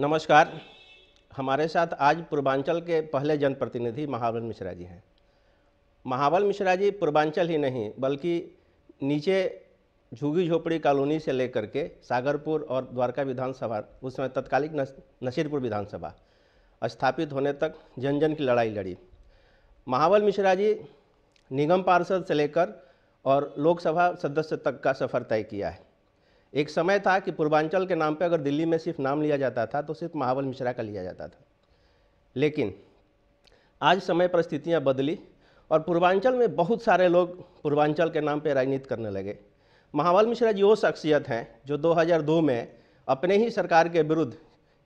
नमस्कार हमारे साथ आज पूर्वांचल के पहले जनप्रतिनिधि महावल मिश्रा जी हैं महावल मिश्रा जी पूर्वांचल ही नहीं बल्कि नीचे झुगी झोपड़ी कॉलोनी से लेकर के सागरपुर और द्वारका विधानसभा उस समय तत्कालिक नसीरपुर विधानसभा स्थापित होने तक जन जन की लड़ाई लड़ी महावल मिश्रा जी निगम पार्षद से लेकर और लोकसभा सदस्य तक का सफ़र तय किया है एक समय था कि पूर्वांचल के नाम पर अगर दिल्ली में सिर्फ नाम लिया जाता था तो सिर्फ महावल मिश्रा का लिया जाता था लेकिन आज समय परिस्थितियाँ बदली और पूर्वांचल में बहुत सारे लोग पूर्वांचल के नाम पर राजनीति करने लगे महावल मिश्रा जी वो शख्सियत हैं जो 2002 में अपने ही सरकार के विरुद्ध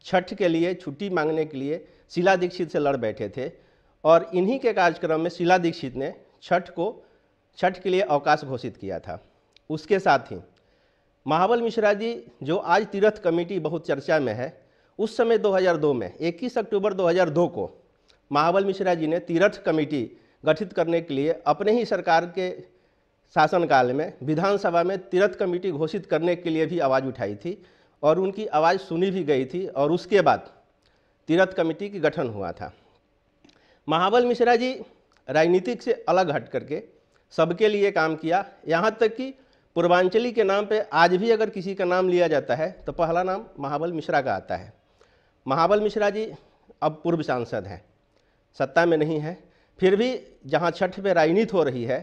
छठ के लिए छुट्टी मांगने के लिए शिला दीक्षित से लड़ बैठे थे और इन्हीं के कार्यक्रम में शिला दीक्षित ने छठ को छठ के लिए अवकाश घोषित किया था उसके साथ ही महाबल मिश्रा जी जो आज तीर्थ कमेटी बहुत चर्चा में है उस समय 2002 में 21 अक्टूबर 2002 को महाबल मिश्रा जी ने तीर्थ कमेटी गठित करने के लिए अपने ही सरकार के शासनकाल में विधानसभा में तीर्थ कमेटी घोषित करने के लिए भी आवाज़ उठाई थी और उनकी आवाज़ सुनी भी गई थी और उसके बाद तीर्थ कमेटी की गठन हुआ था महाबल मिश्रा जी राजनीतिक से अलग हट करके सबके लिए काम किया यहाँ तक कि पूर्वांचली के नाम पे आज भी अगर किसी का नाम लिया जाता है तो पहला नाम महाबल मिश्रा का आता है महाबल मिश्रा जी अब पूर्व सांसद हैं सत्ता में नहीं है फिर भी जहाँ छठ पे राजनीति हो रही है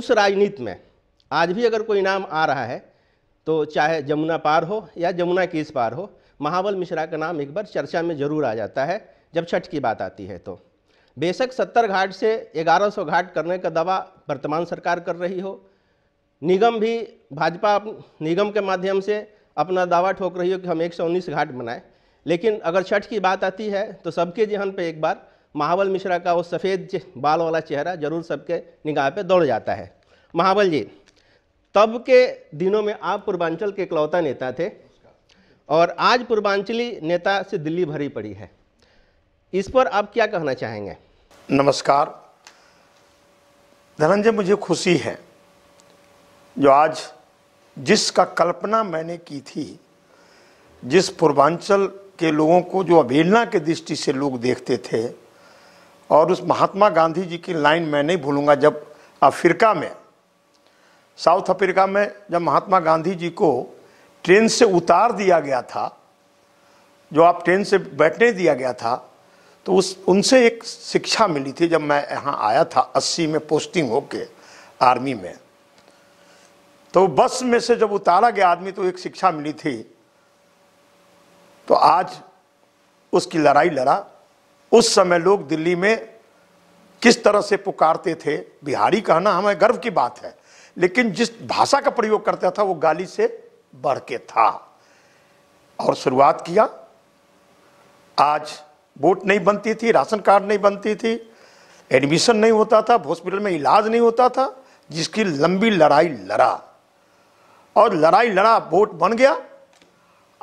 उस राजनीति में आज भी अगर कोई नाम आ रहा है तो चाहे जमुना पार हो या जमुना के इस पार हो महाबल मिश्रा का नाम एक बार चर्चा में ज़रूर आ जाता है जब छठ की बात आती है तो बेशक सत्तर घाट से ग्यारह घाट करने का दवा वर्तमान सरकार कर रही हो निगम भी भाजपा निगम के माध्यम से अपना दावा ठोक रही हो कि हम 119 घाट बनाएं लेकिन अगर छठ की बात आती है तो सबके जहन पे एक बार महाबल मिश्रा का वो सफ़ेद बाल वाला चेहरा जरूर सबके निगाह पे दौड़ जाता है महाबल जी तब के दिनों में आप पूर्वांचल के इकलौता नेता थे और आज पूर्वांचली नेता से दिल्ली भरी पड़ी है इस पर आप क्या कहना चाहेंगे नमस्कार धनंजय मुझे खुशी है जो आज जिसका कल्पना मैंने की थी जिस पूर्वांचल के लोगों को जो अवहेलना के दृष्टि से लोग देखते थे और उस महात्मा गांधी जी की लाइन मैं नहीं भूलूंगा जब अफ्रीका में साउथ अफ्रीका में जब महात्मा गांधी जी को ट्रेन से उतार दिया गया था जो आप ट्रेन से बैठने दिया गया था तो उस उनसे एक शिक्षा मिली थी जब मैं यहाँ आया था अस्सी में पोस्टिंग होके आर्मी में तो बस में से जब उतारा गया आदमी तो एक शिक्षा मिली थी तो आज उसकी लड़ाई लड़ा उस समय लोग दिल्ली में किस तरह से पुकारते थे बिहारी कहना हमें गर्व की बात है लेकिन जिस भाषा का प्रयोग करता था वो गाली से बढ़ के था और शुरुआत किया आज वोट नहीं बनती थी राशन कार्ड नहीं बनती थी एडमिशन नहीं होता था हॉस्पिटल में इलाज नहीं होता था जिसकी लंबी लड़ाई लड़ा और लड़ाई लड़ा वोट बन गया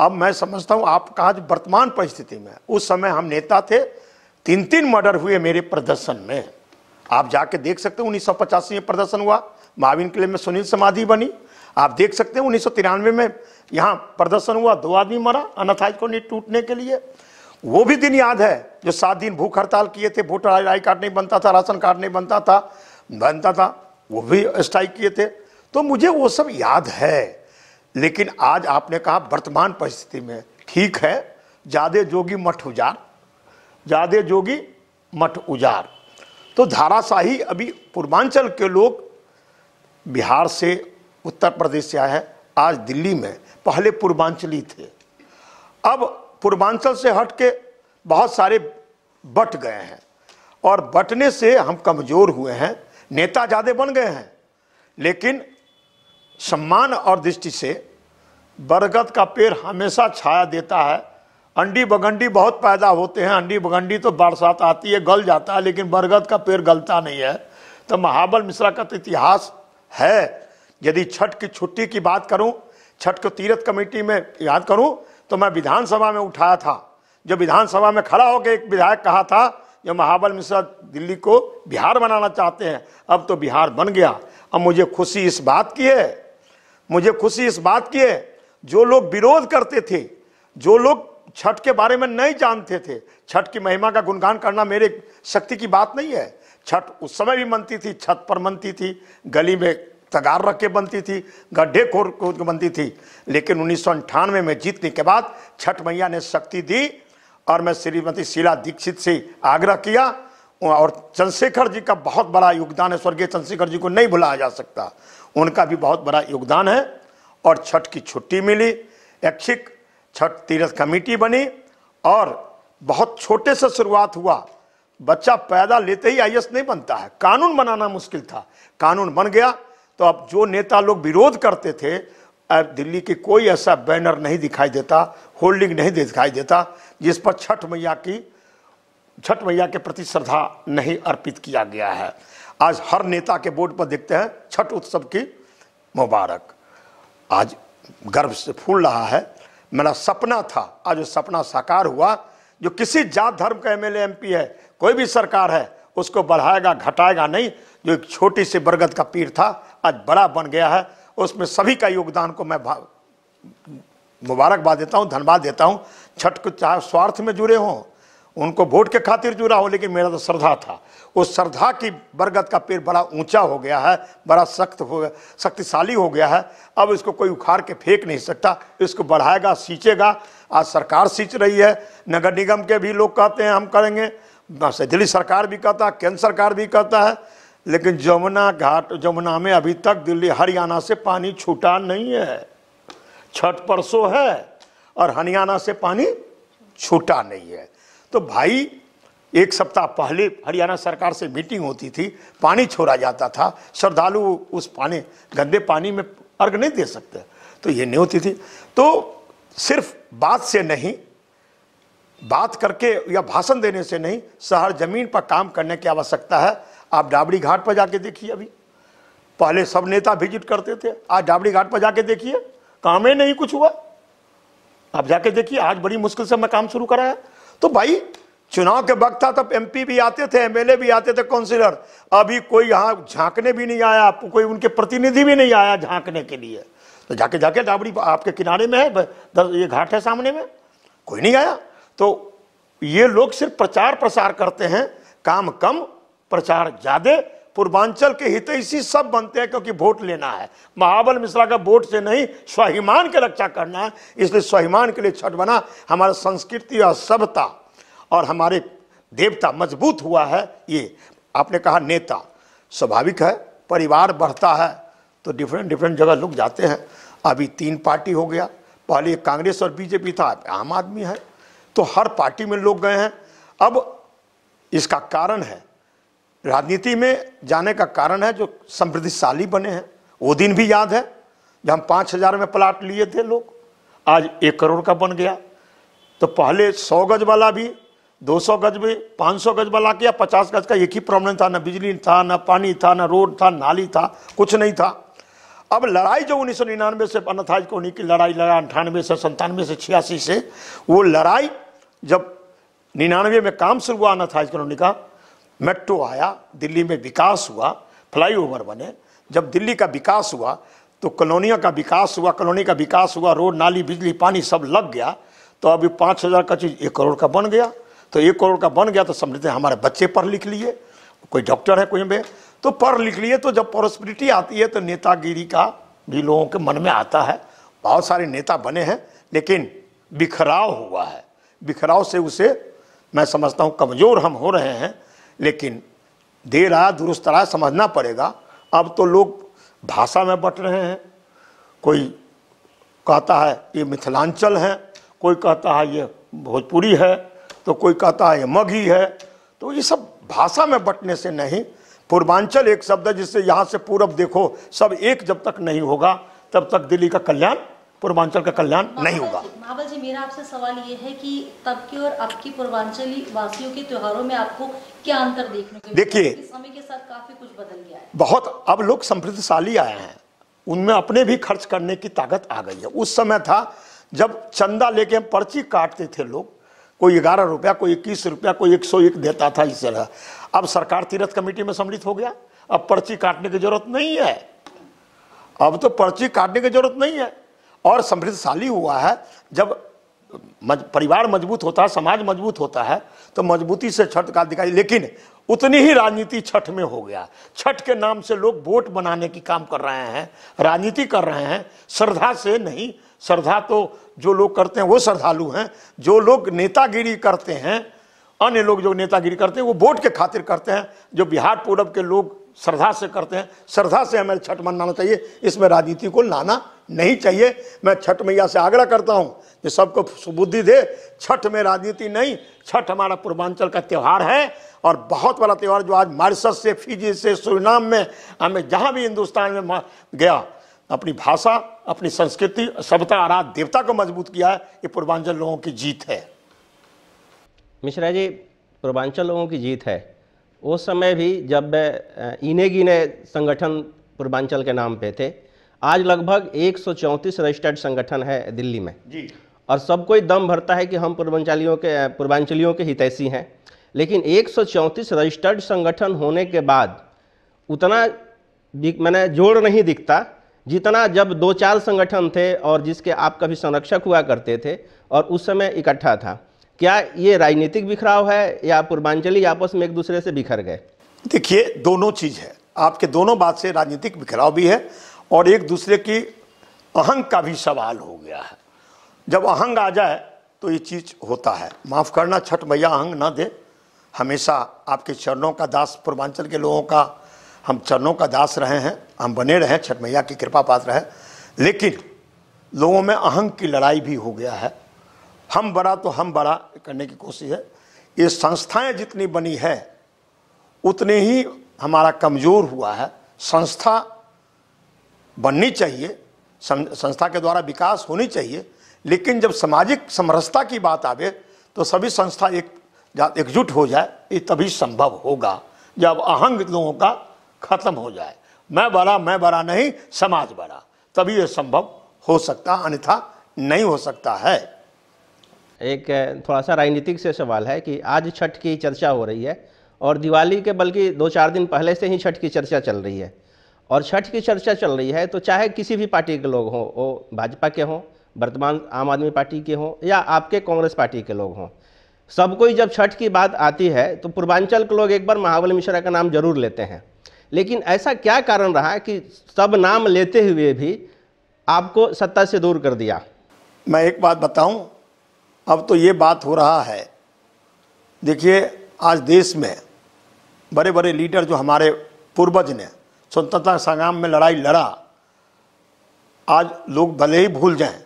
अब मैं समझता हूँ आप कहा वर्तमान परिस्थिति में उस समय हम नेता थे तीन तीन मर्डर हुए मेरे प्रदर्शन में आप जाके देख सकते हैं उन्नीस में प्रदर्शन हुआ माविन किले में सुनील समाधि बनी आप देख सकते हैं उन्नीस में यहाँ प्रदर्शन हुआ दो आदमी मरा अनाथाइज को टूटने के लिए वो भी दिन याद है जो सात दिन भूख हड़ताल किए थे वोटर आई कार्ड नहीं बनता था राशन कार्ड नहीं बनता था बनता था वो भी स्ट्राइक किए थे तो मुझे वो सब याद है लेकिन आज आपने कहा वर्तमान परिस्थिति में ठीक है ज्यादे जोगी मठ उजार ज्यादे जोगी मठ उजार तो धाराशाही अभी पूर्वांचल के लोग बिहार से उत्तर प्रदेश से आए हैं आज दिल्ली में पहले पूर्वांचली थे अब पूर्वांचल से हट के बहुत सारे बट गए हैं और बटने से हम कमज़ोर हुए हैं नेता ज़्यादा बन गए हैं लेकिन सम्मान और दृष्टि से बरगद का पेड़ हमेशा छाया देता है अंडी बगंडी बहुत पैदा होते हैं अंडी बगंडी तो बरसात आती है गल जाता है लेकिन बरगद का पेड़ गलता नहीं है तो महाबल मिश्रा का तो इतिहास है यदि छठ की छुट्टी की बात करूं छठ को तीरथ कमेटी में याद करूं तो मैं विधानसभा में उठाया था जो विधानसभा में खड़ा होकर एक विधायक कहा था जो महाबल मिश्रा दिल्ली को बिहार बनाना चाहते हैं अब तो बिहार बन गया अब मुझे खुशी इस बात की है मुझे खुशी इस बात की है जो लोग विरोध करते थे जो लोग छठ के बारे में नहीं जानते थे छठ की महिमा का गुणगान करना मेरे शक्ति की बात नहीं है छठ उस समय भी मनती थी छत पर मनती थी गली में तगार रख के बनती थी गड्ढे खोद खोद के बनती थी लेकिन उन्नीस में जीतने के बाद छठ मैया ने शक्ति दी और मैं श्रीमती शीला दीक्षित से आग्रह किया और चंद्रशेखर जी का बहुत बड़ा योगदान है स्वर्गीय चंद्रशेखर जी को नहीं भुलाया जा सकता उनका भी बहुत बड़ा योगदान है और छठ की छुट्टी मिली ऐच्छिक छठ तीर्थ कमेटी बनी और बहुत छोटे से शुरुआत हुआ बच्चा पैदा लेते ही आई नहीं बनता है कानून बनाना मुश्किल था कानून बन गया तो अब जो नेता लोग विरोध करते थे अब दिल्ली के कोई ऐसा बैनर नहीं दिखाई देता होल्डिंग नहीं दिखाई देता जिस पर छठ मैया की छठ मैया के प्रति श्रद्धा नहीं अर्पित किया गया है आज हर नेता के बोर्ड पर देखते हैं छठ उत्सव की मुबारक आज गर्व से फूल रहा है मेरा सपना था आज वो सपना साकार हुआ जो किसी जात धर्म का एमएलए एमपी है कोई भी सरकार है उसको बढ़ाएगा घटाएगा नहीं जो एक छोटी सी बरगद का पीर था आज बड़ा बन गया है उसमें सभी का योगदान को मैं मुबारकबाद देता हूँ धन्यवाद देता हूँ छठ को चाहे स्वार्थ में जुड़े हों उनको वोट के खातिर जुड़ा हो लेकिन मेरा तो श्रद्धा था उस श्रद्धा की बरगद का पेड़ बड़ा ऊंचा हो गया है बड़ा सख्त हो गया शक्तिशाली हो गया है अब इसको कोई उखाड़ के फेंक नहीं सकता इसको बढ़ाएगा सींचेगा आज सरकार सींच रही है नगर निगम के भी लोग कहते हैं हम करेंगे दिल्ली सरकार भी कहता है केंद्र सरकार भी कहता है लेकिन जमुना घाट जमुना में अभी तक दिल्ली हरियाणा से पानी छूटा नहीं है छठ परसों है और हरियाणा से पानी छूटा नहीं है तो भाई एक सप्ताह पहले हरियाणा सरकार से मीटिंग होती थी पानी छोड़ा जाता था श्रद्धालु उस पानी गंदे पानी में अर्घ नहीं दे सकते तो ये नहीं होती थी तो सिर्फ बात से नहीं बात करके या भाषण देने से नहीं शहर जमीन पर काम करने की आवश्यकता है आप डाबड़ी घाट पर जाके देखिए अभी पहले सब नेता विजिट करते थे आज डाबड़ी घाट पर जाके देखिए काम ही नहीं कुछ हुआ आप जाके देखिए आज बड़ी मुश्किल से मैं काम शुरू कराया तो भाई चुनाव के वक्त था तब एमपी भी आते थे एमएलए भी आते थे काउंसिलर अभी कोई यहाँ झांकने भी नहीं आया कोई उनके प्रतिनिधि भी नहीं आया झांकने के लिए तो जाके जाके डाबड़ी आपके किनारे में है ये घाट है सामने में कोई नहीं आया तो ये लोग सिर्फ प्रचार प्रसार करते हैं काम कम प्रचार ज़्यादा पूर्वांचल के हितैषी सब बनते हैं क्योंकि वोट लेना है महाबल मिश्रा का वोट से नहीं स्वाभिमान की रक्षा करना है इसलिए स्वाभिमान के लिए छठ बना हमारा संस्कृति और सभ्यता और हमारे देवता मजबूत हुआ है ये आपने कहा नेता स्वाभाविक है परिवार बढ़ता है तो डिफरेंट डिफरेंट जगह लोग जाते हैं अभी तीन पार्टी हो गया पहले कांग्रेस और बीजेपी था आम आदमी है तो हर पार्टी में लोग गए हैं अब इसका कारण है राजनीति में जाने का कारण है जो समृद्धिशाली बने हैं वो दिन भी याद है जब हम पाँच हज़ार में प्लाट लिए थे लोग आज एक करोड़ का बन गया तो पहले सौ गज वाला भी दो सौ गज भी पाँच सौ गज वाला किया पचास गज का एक ही प्रॉब्लम था ना बिजली था ना पानी था ना रोड था नाली था कुछ नहीं था अब लड़ाई जो उन्नीस सौ निन्यानवे से अनथाज कोनी की लड़ाई लड़ा अंठानवे से संतानवे से छियासी से वो लड़ाई जब निन्यानवे में काम शुरू हुआ अनाथाज कॉलोनी का मेट्रो आया दिल्ली में विकास हुआ फ्लाईओवर बने जब दिल्ली का विकास हुआ तो कॉलोनियों का विकास हुआ कॉलोनी का विकास हुआ रोड नाली बिजली पानी सब लग गया तो अभी पाँच हज़ार का चीज़ एक करोड़ का बन गया तो एक करोड़ का बन गया तो समझते हैं हमारे बच्चे पढ़ लिख लिए कोई डॉक्टर है कोई में तो पढ़ लिख लिए तो जब पॉरस्पिरिटी आती है तो नेतागिरी का भी लोगों के मन में आता है बहुत सारे नेता बने हैं लेकिन बिखराव हुआ है बिखराव से उसे मैं समझता हूँ कमज़ोर हम हो रहे हैं लेकिन देर आ दुरुस्त रहा समझना पड़ेगा अब तो लोग भाषा में बट रहे हैं कोई कहता है ये मिथिलांचल है कोई कहता है ये भोजपुरी है तो कोई कहता है ये मगही है तो ये सब भाषा में बटने से नहीं पूर्वांचल एक शब्द है जिससे यहाँ से पूरब देखो सब एक जब तक नहीं होगा तब तक दिल्ली का कल्याण पूर्वांचल का कल्याण नहीं होगा महाबल जी मेरा आपसे सवाल ये है कि तब के और अब की पूर्वांचली वासियों के त्योहारों में आपको क्या अंतर देखने को देखिए समय के साथ काफी कुछ बदल गया है बहुत अब लोग समृद्धशाली आए हैं उनमें अपने भी खर्च करने की ताकत आ गई है उस समय था जब चंदा लेके पर्ची काटते थे लोग कोई ग्यारह रुपया कोई इक्कीस रुपया कोई एक सौ एक देता था इस तरह अब सरकार तीर्थ कमेटी में सम्मिलित हो गया अब पर्ची काटने की जरूरत नहीं है अब तो पर्ची काटने की जरूरत नहीं है और समृद्धशाली हुआ है जब मज, परिवार मजबूत होता है समाज मजबूत होता है तो मजबूती से छठ का अधिकारी लेकिन उतनी ही राजनीति छठ में हो गया छठ के नाम से लोग वोट बनाने की काम कर रहे हैं राजनीति कर रहे हैं श्रद्धा से नहीं श्रद्धा तो जो लोग करते हैं वो श्रद्धालु हैं जो लोग नेतागिरी करते हैं अन्य लोग जो नेतागिरी करते हैं वो वोट के खातिर करते हैं जो बिहार पूर्व के लोग श्रद्धा से करते हैं श्रद्धा से हमें छठ मनाना चाहिए इसमें राजनीति को लाना नहीं चाहिए मैं छठ मैया से आग्रह करता हूँ कि सबको सुबुद्धि दे छठ में राजनीति नहीं छठ हमारा पूर्वांचल का त्यौहार है और बहुत बड़ा त्यौहार जो आज मारिसस से फिजी से सुरनाम में हमें जहाँ भी हिंदुस्तान में गया अपनी भाषा अपनी संस्कृति सभ्यता आराध देवता को मजबूत किया है ये पूर्वांचल लोगों की जीत है मिश्रा जी पूर्वांचल लोगों की जीत है उस समय भी जब इने गिने संगठन पूर्वांचल के नाम पे थे आज लगभग एक रजिस्टर्ड संगठन है दिल्ली में जी और सब कोई दम भरता है कि हम पूर्वांचलियों के पूर्वांचलियों के हितैषी हैं लेकिन एक रजिस्टर्ड संगठन होने के बाद उतना मैंने जोड़ नहीं दिखता जितना जब दो चार संगठन थे और जिसके आप कभी संरक्षक हुआ करते थे और उस समय इकट्ठा था क्या ये राजनीतिक बिखराव है या पूर्वांचली आपस में एक दूसरे से बिखर गए देखिए दोनों चीज़ है आपके दोनों बात से राजनीतिक बिखराव भी है और एक दूसरे की अहंग का भी सवाल हो गया है जब अहंग आ जाए तो ये चीज़ होता है माफ़ करना छठ मैया अहंग ना दे हमेशा आपके चरणों का दास पूर्वांचल के लोगों का हम चरणों का दास रहे हैं हम बने रहे छठ मैया की कृपा पात्र हैं लेकिन लोगों में अहंग की लड़ाई भी हो गया है हम बड़ा तो हम बड़ा करने की कोशिश है ये संस्थाएं जितनी बनी है उतनी ही हमारा कमज़ोर हुआ है संस्था बननी चाहिए संस्था के द्वारा विकास होनी चाहिए लेकिन जब सामाजिक समरसता की बात आवे तो सभी संस्था एक एकजुट हो जाए ये तभी संभव होगा जब अहंग लोगों का खत्म हो जाए मैं बड़ा मैं बड़ा नहीं समाज बड़ा तभी यह संभव हो सकता अन्यथा नहीं हो सकता है एक थोड़ा सा राजनीतिक से सवाल है कि आज छठ की चर्चा हो रही है और दिवाली के बल्कि दो चार दिन पहले से ही छठ की चर्चा चल रही है और छठ की चर्चा चल रही है तो चाहे किसी भी पार्टी के लोग हों वो भाजपा के हों वर्तमान आम आदमी पार्टी के हों या आपके कांग्रेस पार्टी के लोग हों सब कोई जब छठ की बात आती है तो पूर्वांचल के लोग एक बार महाबली मिश्रा का नाम जरूर लेते हैं लेकिन ऐसा क्या कारण रहा कि सब नाम लेते हुए भी आपको सत्ता से दूर कर दिया मैं एक बात बताऊं अब तो ये बात हो रहा है देखिए आज देश में बड़े बड़े लीडर जो हमारे पूर्वज ने स्वतंत्रता संग्राम में लड़ाई लड़ा आज लोग भले ही भूल जाएं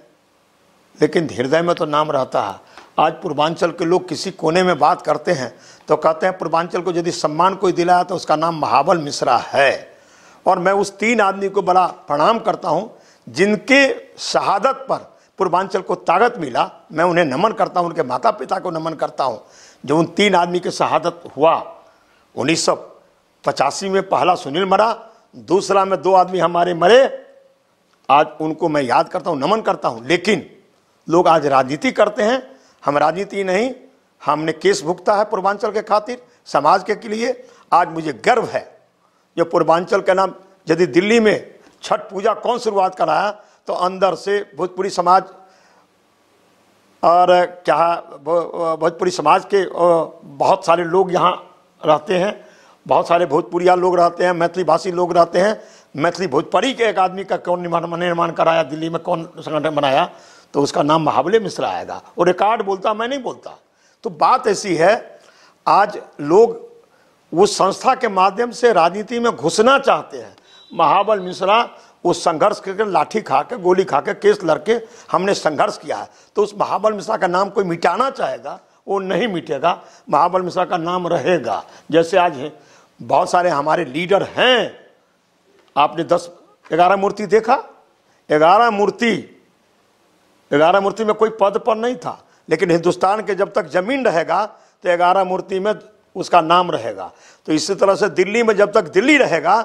लेकिन हृदय में तो नाम रहता है आज पूर्वांचल के लोग किसी कोने में बात करते हैं तो कहते हैं पूर्वांचल को यदि सम्मान कोई दिलाया तो उसका नाम महाबल मिश्रा है और मैं उस तीन आदमी को बड़ा प्रणाम करता हूँ जिनके शहादत पर पूर्वांचल को ताकत मिला मैं उन्हें नमन करता हूँ उनके माता पिता को नमन करता हूँ जो उन तीन आदमी की शहादत हुआ उन्नीस में पहला सुनील मरा दूसरा में दो आदमी हमारे मरे आज उनको मैं याद करता हूँ नमन करता हूँ लेकिन लोग आज राजनीति करते हैं हम राजनीति नहीं हमने केस भुगता है पूर्वांचल के खातिर समाज के लिए आज मुझे गर्व है जो पूर्वांचल का नाम यदि दिल्ली में छठ पूजा कौन शुरुआत कराया तो अंदर से भोजपुरी समाज और क्या भोजपुरी समाज के बहुत सारे लोग यहाँ रहते हैं बहुत सारे भोजपुरिया लोग रहते हैं मैथिली भाषी लोग रहते हैं मैथिली भोजपुरी के एक आदमी का कौन निर्माण कराया दिल्ली में कौन संगठन बनाया तो उसका नाम महाबले मिश्रा आएगा और रिकॉर्ड बोलता मैं नहीं बोलता तो बात ऐसी है आज लोग उस संस्था के माध्यम से राजनीति में घुसना चाहते हैं महाबल मिश्रा उस संघर्ष करके लाठी खा के गोली खा के केस लड़के हमने संघर्ष किया है तो उस महाबल मिश्रा का नाम कोई मिटाना चाहेगा वो नहीं मिटेगा महाबल मिश्रा का नाम रहेगा जैसे आज है बहुत सारे हमारे लीडर हैं आपने दस ग्यारह मूर्ति देखा ग्यारह मूर्ति ग्यारह मूर्ति में कोई पद पर नहीं था लेकिन हिंदुस्तान के जब तक जमीन रहेगा तो ग्यारह मूर्ति में उसका नाम रहेगा तो इसी तरह से दिल्ली में जब तक दिल्ली रहेगा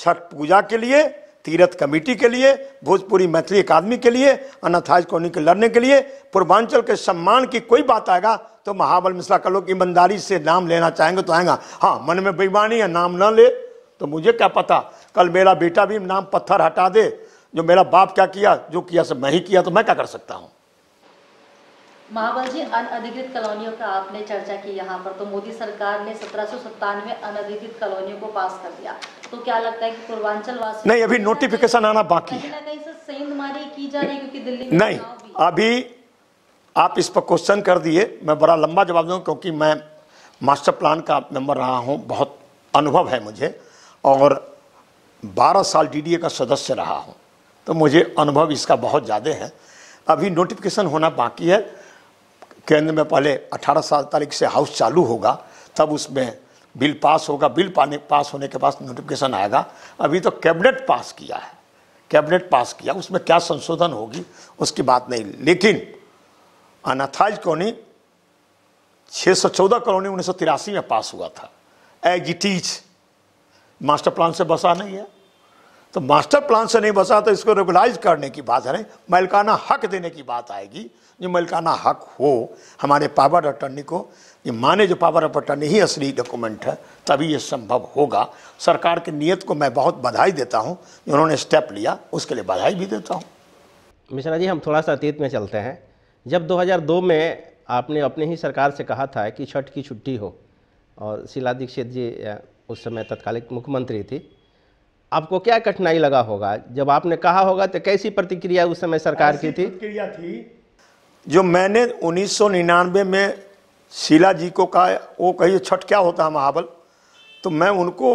छठ पूजा के लिए तीरथ कमेटी के लिए भोजपुरी मैथिली अकादमी के लिए अनाथाज कॉलोनी के लड़ने के लिए पूर्वांचल के सम्मान की कोई बात आएगा तो महाबल मिश्रा का लोग ईमानदारी से नाम लेना चाहेंगे तो आएगा हाँ मन में बेईमानी है नाम न ले तो मुझे क्या पता कल मेरा बेटा भी नाम पत्थर हटा दे जो मेरा बाप क्या किया जो किया सब मैं ही किया तो मैं क्या कर सकता हूँ महाबल जी अनधिकृत कॉलोनियों का आपने चर्चा की यहाँ पर तो मोदी सरकार ने सत्रह अनधिकृत कॉलोनियों को पास कर दिया तो क्या लगता है कि पूर्वांचल वासी नहीं अभी नोटिफिकेशन आना बाकी है कहीं से सेंध मारी की जा रही क्योंकि दिल्ली में नहीं अभी आप इस पर क्वेश्चन कर दिए मैं बड़ा लंबा जवाब दूँ क्योंकि मैं मास्टर प्लान का मेंबर रहा हूँ बहुत अनुभव है मुझे और बारह साल डी का सदस्य रहा हूँ तो मुझे अनुभव इसका बहुत ज़्यादा है अभी नोटिफिकेशन होना बाकी है केंद्र में पहले 18 साल तारीख से हाउस चालू होगा तब उसमें बिल पास होगा बिल पाने पास होने के बाद नोटिफिकेशन आएगा अभी तो कैबिनेट पास किया है कैबिनेट पास किया उसमें क्या संशोधन होगी उसकी बात नहीं लेकिन अनाथाइज कॉलोनी 614 कॉलोनी उन्नीस में पास हुआ था as it is master plan से बसा नहीं है तो मास्टर प्लान से नहीं बसा तो इसको रेगुलाइज करने की बात है मलकाना हक देने की बात आएगी जो मलकाना हक हो हमारे पावर अटर्नी को ये माने जो पावर ऑफ अटर्नी ही असली डॉक्यूमेंट है तभी ये संभव होगा सरकार की नीयत को मैं बहुत बधाई देता हूँ उन्होंने स्टेप लिया उसके लिए बधाई भी देता हूँ मिश्रा जी हम थोड़ा सा अतीत में चलते हैं जब 2002 में आपने अपने ही सरकार से कहा था कि छठ की छुट्टी हो और शीला दीक्षित जी उस समय तत्कालिक मुख्यमंत्री थी आपको क्या कठिनाई लगा होगा जब आपने कहा होगा तो कैसी प्रतिक्रिया उस समय सरकार की थी प्रतिक्रिया थी जो मैंने उन्नीस में शीला जी को कहा वो कही छठ क्या होता है महाबल तो मैं उनको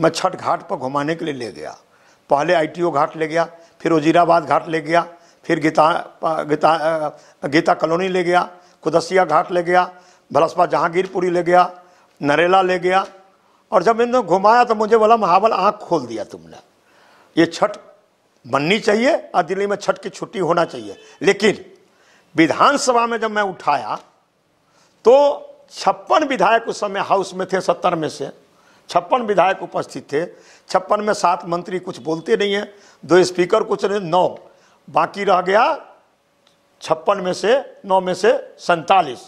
मैं छठ घाट पर घुमाने के लिए ले गया पहले आईटीओ घाट ले गया फिर वजीराबाद घाट ले गया फिर गीता गीता गीता कॉलोनी ले गया खुदसिया घाट ले गया भलसपा जहांगीरपुरी ले गया नरेला ले गया और जब इन्होंने घुमाया तो मुझे बोला महाबल आँख खोल दिया तुमने ये छठ बननी चाहिए और दिल्ली में छठ की छुट्टी होना चाहिए लेकिन विधानसभा में जब मैं उठाया तो छप्पन विधायक उस समय हाउस में थे सत्तर में से छप्पन विधायक उपस्थित थे छप्पन में सात मंत्री कुछ बोलते नहीं हैं दो स्पीकर कुछ नहीं नौ बाकी रह गया छप्पन में से नौ में से सैंतालीस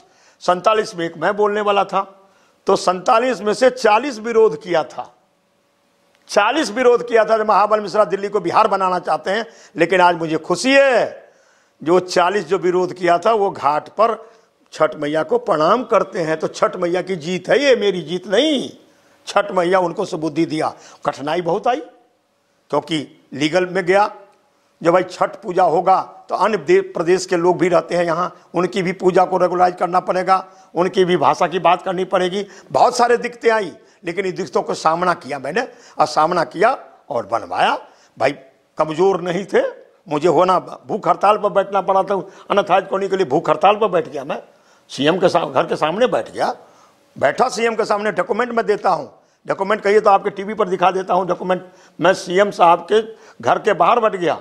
सैंतालीस में एक मैं बोलने वाला था तो सैतालीस में से चालीस विरोध किया था चालीस विरोध किया था जब महाबल मिश्रा दिल्ली को बिहार बनाना चाहते हैं लेकिन आज मुझे खुशी है जो चालीस जो विरोध किया था वो घाट पर छठ मैया को प्रणाम करते हैं तो छठ मैया की जीत है ये मेरी जीत नहीं छठ मैया उनको सुबुद्धि दिया कठिनाई बहुत आई क्योंकि लीगल में गया जब भाई छठ पूजा होगा तो अन्य प्रदेश के लोग भी रहते हैं यहाँ उनकी भी पूजा को रेगुलाइज करना पड़ेगा उनकी भी भाषा की बात करनी पड़ेगी बहुत सारे दिक्कतें आई लेकिन इन दिक्कतों को सामना किया मैंने और सामना किया और बनवाया भाई कमज़ोर नहीं थे मुझे होना भूख हड़ताल पर बैठना पड़ा था अनाथाज कोनी के लिए भूख हड़ताल पर बैठ गया मैं सीएम के साम घर के सामने बैठ गया बैठा सीएम के सामने डॉक्यूमेंट मैं देता हूँ डॉक्यूमेंट कहिए तो आपके टीवी पर दिखा देता हूँ डॉक्यूमेंट मैं सीएम साहब के घर के बाहर बैठ गया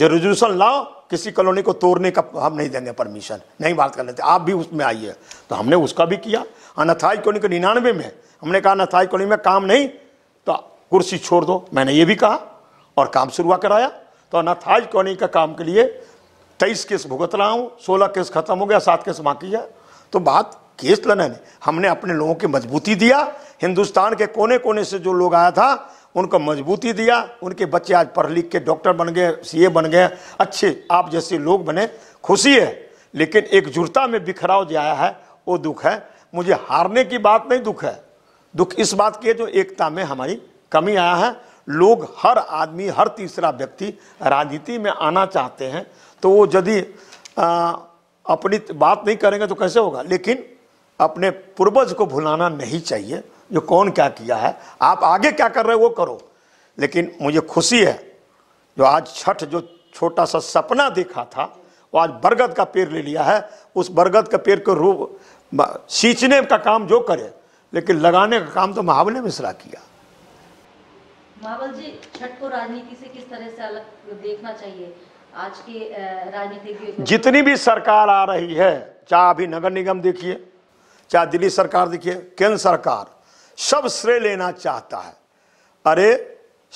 जो रेजोल्यूशन लाओ किसी कॉलोनी को तोड़ने का हम नहीं देंगे परमिशन नहीं बात कर लेते आप भी उसमें आइए तो हमने उसका भी किया अनथाई कॉलोनी के निन्यानवे में हमने कहा अनथाई कॉलोनी में काम नहीं तो कुर्सी छोड़ दो मैंने ये भी कहा और काम शुरुआ कराया तो अनथाई कॉलोनी का काम के लिए तेईस केस भुगत रहा हूँ सोलह केस खत्म हो गया सात केस बाकी है तो बात केस लड़ने हमने अपने लोगों की मजबूती दिया हिंदुस्तान के कोने कोने से जो लोग आया था उनको मजबूती दिया उनके बच्चे आज पढ़ लिख के डॉक्टर बन गए सीए बन गए अच्छे आप जैसे लोग बने खुशी है लेकिन एकजुटता में बिखराव जो आया है वो दुख है मुझे हारने की बात नहीं दुख है दुख इस बात की है जो एकता में हमारी कमी आया है लोग हर आदमी हर तीसरा व्यक्ति राजनीति में आना चाहते हैं तो वो यदि अपनी बात नहीं करेंगे तो कैसे होगा लेकिन अपने पूर्वज को भुलाना नहीं चाहिए जो कौन क्या किया है आप आगे क्या कर रहे हो वो करो लेकिन मुझे खुशी है जो आज छठ जो छोटा सा सपना देखा था वो आज बरगद का पेड़ ले लिया है उस बरगद का पेड़ को रूप सींचने का काम जो करे लेकिन लगाने का काम तो महावल ने मिश्रा किया महावल जी छठ को राजनीति से किस तरह से अलग देखना चाहिए आज की राजनीति जितनी भी सरकार आ रही है चाहे अभी नगर निगम देखिए चाहे दिल्ली सरकार देखिए केंद्र सरकार सब श्रेय लेना चाहता है अरे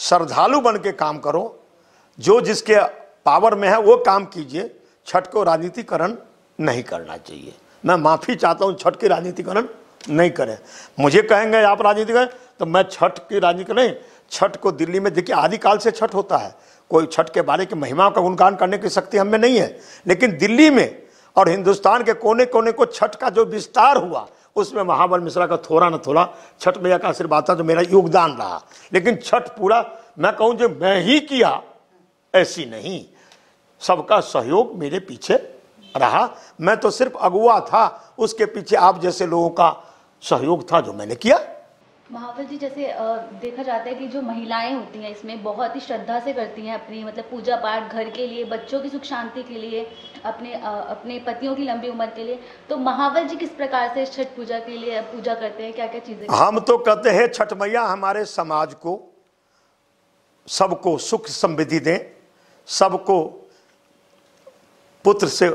श्रद्धालु बन के काम करो जो जिसके पावर में है वो काम कीजिए छठ को राजनीतिकरण नहीं करना चाहिए मैं माफ़ी चाहता हूँ छठ के राजनीतिकरण नहीं करें मुझे कहेंगे आप राजनीति करें तो मैं छठ की राजनीति नहीं छठ को दिल्ली में देखिए आदिकाल से छठ होता है कोई छठ के बारे की महिमा का गुणगान करने की शक्ति हमें नहीं है लेकिन दिल्ली में और हिंदुस्तान के कोने कोने को छठ का जो विस्तार हुआ उसमें महाबल मिश्रा का थोड़ा ना थोड़ा छठ मैया का आशीर्वाद था जो तो मेरा योगदान रहा लेकिन छठ पूरा मैं कहूँ जो मैं ही किया ऐसी नहीं सबका सहयोग मेरे पीछे रहा मैं तो सिर्फ अगुआ था उसके पीछे आप जैसे लोगों का सहयोग था जो मैंने किया महावल जी जैसे देखा जाता है कि जो महिलाएं होती हैं इसमें बहुत ही श्रद्धा से करती हैं अपनी मतलब पूजा पाठ घर के लिए बच्चों की सुख शांति के लिए अपने अपने पतियों की लंबी उम्र के लिए तो महावल जी किस प्रकार से छठ पूजा के लिए पूजा करते हैं क्या क्या चीज़ें हम तो कहते हैं छठ मैया हमारे समाज को सबको सुख समृद्धि दें सबको पुत्र से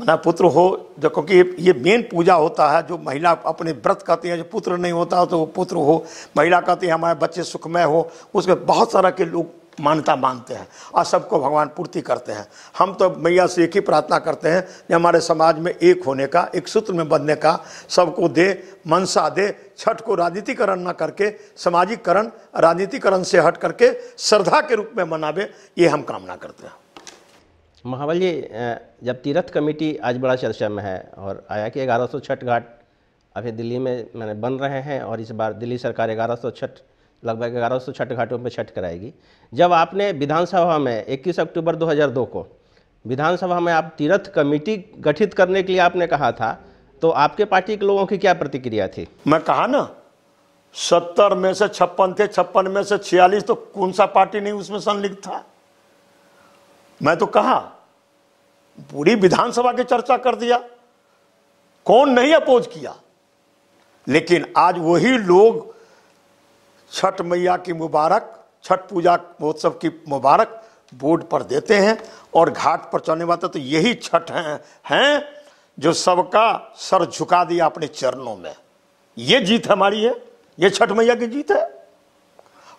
मना पुत्र हो जो क्योंकि ये मेन पूजा होता है जो महिला अपने व्रत कहती है जो पुत्र नहीं होता तो वो पुत्र हो महिला कहती है हमारे बच्चे सुखमय हो उसमें बहुत सारा के लोग मान्यता मानते हैं और सबको भगवान पूर्ति करते हैं हम तो मैया से एक ही प्रार्थना करते हैं कि हमारे समाज में एक होने का एक सूत्र में बनने का सबको दे मनसा दे छठ को राजनीतिकरण न करके सामाजिककरण राजनीतिकरण से हट करके श्रद्धा के रूप में मनावे ये हम कामना करते हैं महाबल जी जब तीर्थ कमेटी आज बड़ा चर्चा में है और आया कि ग्यारह सौ छठ घाट अभी दिल्ली में मैंने बन रहे हैं और इस बार दिल्ली सरकार ग्यारह सौ छठ लगभग ग्यारह सौ छठ घाटों पर छठ कराएगी जब आपने विधानसभा में 21 अक्टूबर 2002 को विधानसभा में आप तीर्थ कमेटी गठित करने के लिए आपने कहा था तो आपके पार्टी के लोगों की क्या प्रतिक्रिया थी मैं कहा ना सत्तर में से छप्पन थे छप्पन में से छियालीस तो कौन सा पार्टी नहीं उसमें संलिप्त था मैं तो कहा पूरी विधानसभा की चर्चा कर दिया कौन नहीं अपोज किया लेकिन आज वही लोग छठ मैया की मुबारक छठ पूजा महोत्सव की मुबारक बोर्ड पर देते हैं और घाट पर चलने वाले तो यही छठ हैं हैं जो सबका सर झुका दिया अपने चरणों में ये जीत हमारी है ये छठ मैया की जीत है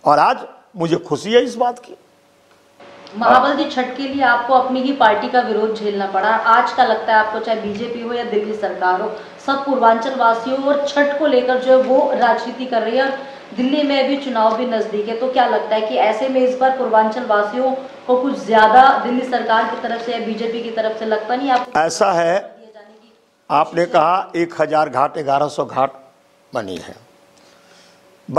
और आज मुझे खुशी है इस बात की महाबल जी छठ के लिए आपको अपनी ही पार्टी का विरोध झेलना पड़ा आज का लगता है आपको चाहे बीजेपी हो या दिल्ली सरकार हो सब पूर्वांचल वासियों और छठ को लेकर जो है वो राजनीति कर रही है दिल्ली में भी चुनाव भी नजदीक है तो क्या लगता है कि ऐसे में इस बार पूर्वांचल वासियों को कुछ ज्यादा दिल्ली सरकार की तरफ से या बीजेपी की तरफ से लगता नहीं आप ऐसा है आपने कहा एक हजार घाट ग्यारह सौ घाट बनी है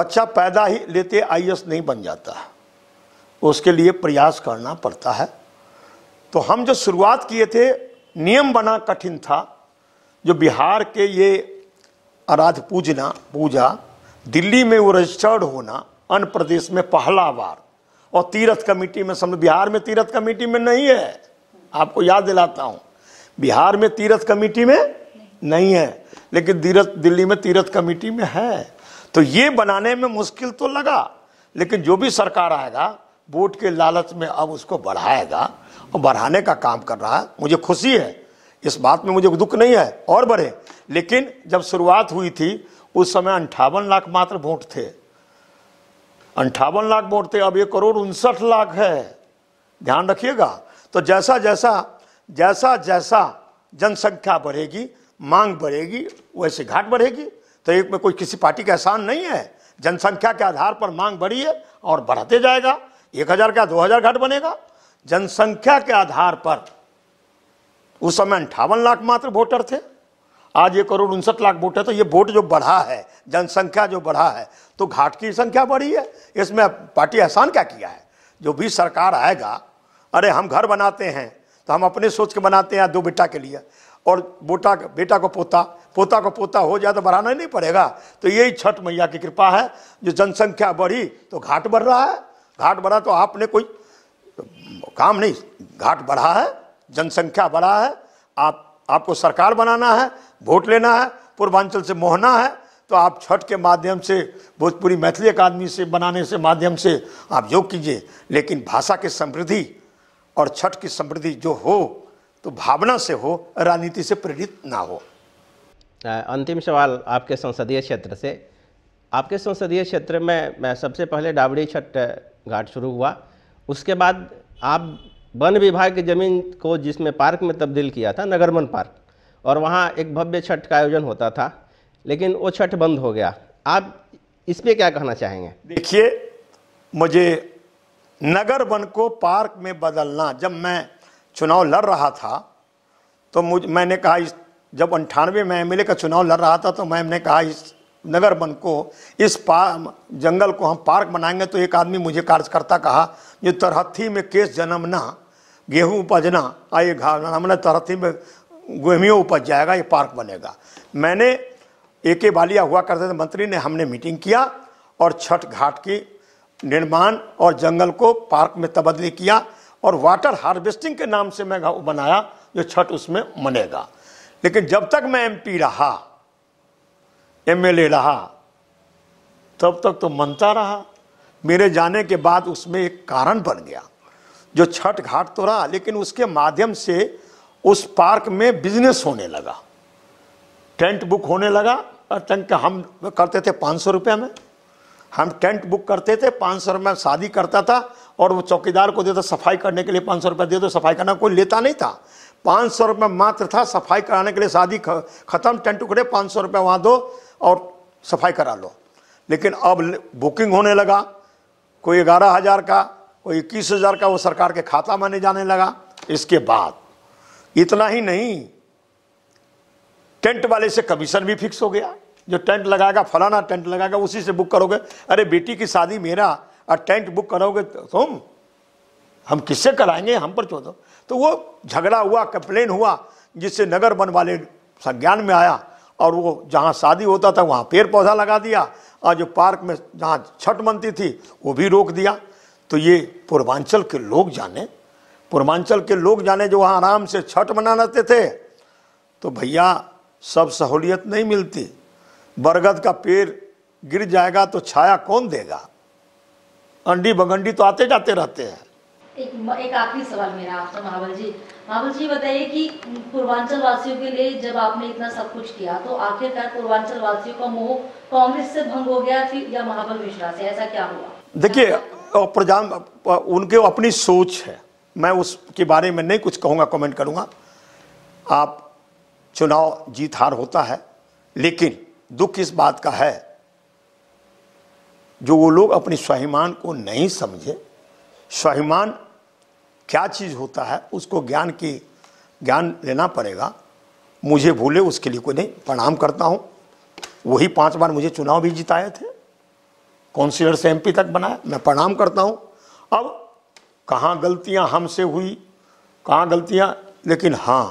बच्चा पैदा ही लेते आई नहीं बन जाता है उसके लिए प्रयास करना पड़ता है तो हम जो शुरुआत किए थे नियम बना कठिन था जो बिहार के ये आराध पूजना पूजा दिल्ली में वो रजिस्टर्ड होना अन्य प्रदेश में पहला बार और तीर्थ कमेटी में समझ बिहार में तीर्थ कमेटी में नहीं है आपको याद दिलाता हूँ बिहार में तीर्थ कमेटी में नहीं है लेकिन तीरथ दिल्ली में तीर्थ कमेटी में है तो ये बनाने में मुश्किल तो लगा लेकिन जो भी सरकार आएगा वोट के लालच में अब उसको बढ़ाएगा और बढ़ाने का काम कर रहा है मुझे खुशी है इस बात में मुझे दुख नहीं है और बढ़े लेकिन जब शुरुआत हुई थी उस समय अंठावन लाख मात्र वोट थे अंठावन लाख वोट थे अब एक करोड़ उनसठ लाख है ध्यान रखिएगा तो जैसा जैसा जैसा जैसा जनसंख्या बढ़ेगी मांग बढ़ेगी वैसे घाट बढ़ेगी तो एक में कोई किसी पार्टी का एहसान नहीं है जनसंख्या के आधार पर मांग बढ़ी है और बढ़ते जाएगा एक हजार क्या दो हजार घाट बनेगा जनसंख्या के आधार पर उस समय अंठावन लाख मात्र वोटर थे आज एक करोड़ उनसठ लाख वोट है तो ये वोट जो बढ़ा है जनसंख्या जो बढ़ा है तो घाट की संख्या बढ़ी है इसमें पार्टी एहसान क्या किया है जो भी सरकार आएगा अरे हम घर बनाते हैं तो हम अपने सोच के बनाते हैं दो बेटा के लिए और बोटा बेटा को पोता पोता को पोता हो जाए तो बढ़ाना ही नहीं पड़ेगा तो यही छठ मैया की कृपा है जो जनसंख्या बढ़ी तो घाट बढ़ रहा है घाट बढ़ा तो आपने कोई काम नहीं घाट बढ़ा है जनसंख्या बढ़ा है आप आपको सरकार बनाना है वोट लेना है पूर्वांचल से मोहना है तो आप छठ के माध्यम से भोजपुरी मैथिली अकादमी से बनाने से माध्यम से आप योग कीजिए लेकिन भाषा की समृद्धि और छठ की समृद्धि जो हो तो भावना से हो राजनीति से प्रेरित ना हो अंतिम सवाल आपके संसदीय क्षेत्र से आपके संसदीय क्षेत्र में मैं सबसे पहले डाबड़ी छठ घाट शुरू हुआ उसके बाद आप वन विभाग की ज़मीन को जिसमें पार्क में तब्दील किया था नगरमन पार्क और वहाँ एक भव्य छठ का आयोजन होता था लेकिन वो छठ बंद हो गया आप इस पर क्या कहना चाहेंगे देखिए मुझे नगर वन को पार्क में बदलना जब मैं चुनाव लड़ रहा था तो मुझ मैंने कहा इस जब अंठानवे में एम का चुनाव लड़ रहा था तो मैंने कहा इस नगर वन को इस पा जंगल को हम पार्क बनाएंगे तो एक आदमी मुझे कार्यकर्ता कहा जो तरहत्थी में केस जन्मना गेहूँ उपजना आ ये हमने तरहथी में गेहूँ उपज जाएगा ये पार्क बनेगा मैंने ए के बालिया हुआ करते थे मंत्री ने हमने मीटिंग किया और छठ घाट की निर्माण और जंगल को पार्क में तबदले किया और वाटर हार्वेस्टिंग के नाम से मैं बनाया जो छठ उसमें मनेगा लेकिन जब तक मैं एमपी रहा एमएलए रहा तब तक तो मनता रहा मेरे जाने के बाद उसमें एक कारण बन गया जो छठ घाट तो रहा लेकिन उसके माध्यम से उस पार्क में बिजनेस होने लगा टेंट बुक होने लगा और टेंट हम करते थे पाँच सौ रुपये में हम टेंट बुक करते थे पाँच सौ रुपये में शादी करता था और वो चौकीदार को देता सफाई करने के लिए पाँच सौ रुपये दे दो सफाई करना कोई लेता नहीं था पाँच सौ रुपये मात्र था सफाई कराने के लिए शादी खत्म टेंट उखड़े पाँच सौ रुपये वहाँ दो और सफाई करा लो लेकिन अब बुकिंग होने लगा कोई ग्यारह हज़ार का कोई इक्कीस हज़ार का वो सरकार के खाता माने जाने लगा इसके बाद इतना ही नहीं टेंट वाले से कमीशन भी फिक्स हो गया जो टेंट लगाएगा फलाना टेंट लगाएगा उसी से बुक करोगे अरे बेटी की शादी मेरा और टेंट बुक करोगे तो तुम हम किससे कराएंगे हम पर चौदह तो वो झगड़ा हुआ कंप्लेन हुआ जिससे नगर वन वाले संज्ञान में आया और वो जहाँ शादी होता था वहाँ पेड़ पौधा लगा दिया और जो पार्क में जहाँ छठ मनती थी वो भी रोक दिया तो ये पूर्वांचल के लोग जाने पूर्वांचल के लोग जाने जो वहाँ आराम से छठ मना लेते थे तो भैया सब सहूलियत नहीं मिलती बरगद का पेड़ गिर जाएगा तो छाया कौन देगा अंडी बगंडी तो आते जाते रहते हैं एक एक आखिरी सवाल मेरा आपसे महाबल जी महाबल जी बताइए कि पूर्वांचल वासियों के लिए जब आपने इतना सब कुछ किया तो आखिरकार पूर्वांचल वासियों का मोह कांग्रेस से भंग हो गया फिर या महाबल मिश्रा से ऐसा क्या हुआ देखिए प्रजा उनके अपनी सोच है मैं उसके बारे में नहीं कुछ कहूँगा कमेंट करूँगा आप चुनाव जीत हार होता है लेकिन दुख इस बात का है जो वो लोग अपने स्वाभिमान को नहीं समझे स्वाभिमान क्या चीज़ होता है उसको ज्ञान की ज्ञान लेना पड़ेगा मुझे भूले उसके लिए कोई नहीं प्रणाम करता हूँ वही पांच बार मुझे चुनाव भी जिताए थे काउंसिलर से एमपी तक बनाया मैं प्रणाम करता हूँ अब कहाँ गलतियाँ हमसे हुई कहाँ गलतियाँ लेकिन हाँ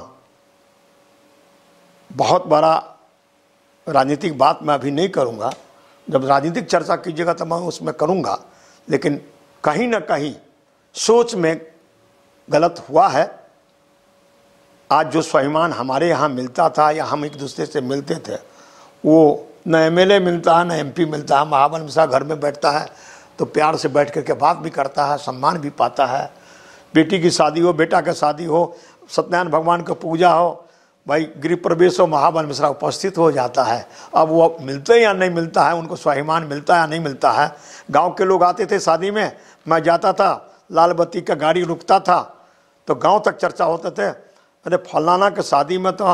बहुत बड़ा राजनीतिक बात मैं अभी नहीं करूँगा जब राजनीतिक चर्चा कीजिएगा तो मैं उसमें करूँगा लेकिन कहीं ना कहीं सोच में गलत हुआ है आज जो स्वाभिमान हमारे यहाँ मिलता था या हम एक दूसरे से मिलते थे वो न एम मिलता है न एम मिलता है महावन मिश्रा घर में बैठता है तो प्यार से बैठ कर के बात भी करता है सम्मान भी पाता है बेटी की शादी हो बेटा का शादी हो सत्यनारायण भगवान का पूजा हो भाई गृह प्रवेश हो महावन मिश्रा उपस्थित हो जाता है अब वो मिलते या नहीं मिलता है उनको स्वाभिमान मिलता है या नहीं मिलता है गाँव के लोग आते थे शादी में मैं जाता था लाल बत्ती का गाड़ी रुकता था तो गांव तक चर्चा होते थे अरे फलाना के शादी में तो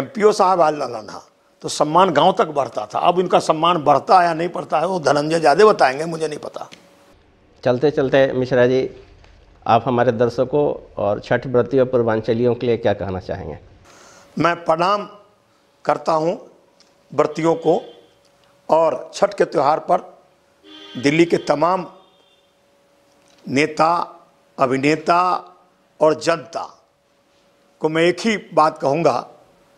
एम साहब आए लालाना तो सम्मान गांव तक बढ़ता था अब इनका सम्मान बढ़ता या नहीं बढ़ता है वो धनंजय ज़्यादा बताएंगे मुझे नहीं पता चलते चलते मिश्रा जी आप हमारे दर्शकों और छठ व्रतियों पूर्वांचलियों के लिए क्या कहना चाहेंगे मैं प्रणाम करता हूँ व्रतियों को और छठ के त्यौहार पर दिल्ली के तमाम नेता अभिनेता और जनता को मैं एक ही बात कहूँगा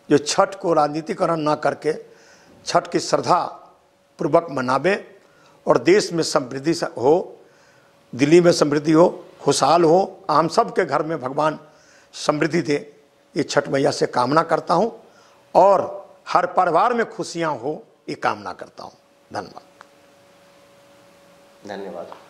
जो छठ को राजनीतिकरण ना करके छठ की श्रद्धा पूर्वक मनावे और देश में समृद्धि हो दिल्ली में समृद्धि हो खुशहाल हो आम सब के घर में भगवान समृद्धि दे ये छठ मैया से कामना करता हूँ और हर परिवार में खुशियाँ हो ये कामना करता हूँ धन्यवाद धन्यवाद